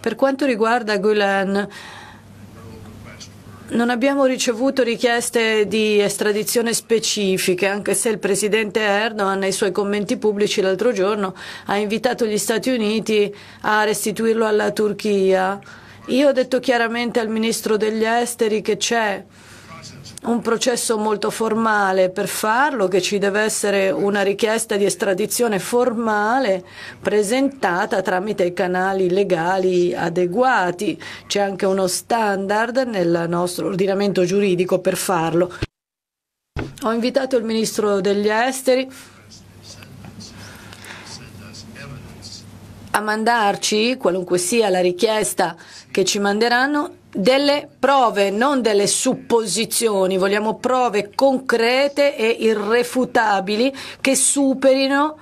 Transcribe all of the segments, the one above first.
Per quanto riguarda Gulen, non abbiamo ricevuto richieste di estradizione specifiche, anche se il presidente Erdogan nei suoi commenti pubblici l'altro giorno ha invitato gli Stati Uniti a restituirlo alla Turchia. Io ho detto chiaramente al ministro degli esteri che c'è un processo molto formale per farlo, che ci deve essere una richiesta di estradizione formale presentata tramite i canali legali adeguati. C'è anche uno standard nel nostro ordinamento giuridico per farlo. Ho invitato il Ministro degli Esteri a mandarci, qualunque sia la richiesta che ci manderanno, delle prove, non delle supposizioni, vogliamo prove concrete e irrefutabili che superino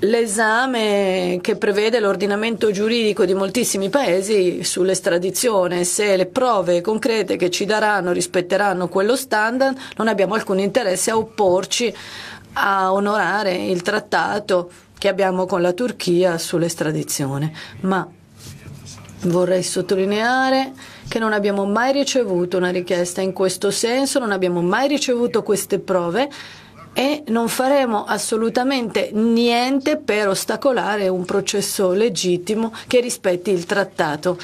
l'esame che prevede l'ordinamento giuridico di moltissimi paesi sull'estradizione. Se le prove concrete che ci daranno rispetteranno quello standard, non abbiamo alcun interesse a opporci a onorare il trattato che abbiamo con la Turchia sull'estradizione. Ma Vorrei sottolineare che non abbiamo mai ricevuto una richiesta in questo senso, non abbiamo mai ricevuto queste prove e non faremo assolutamente niente per ostacolare un processo legittimo che rispetti il trattato.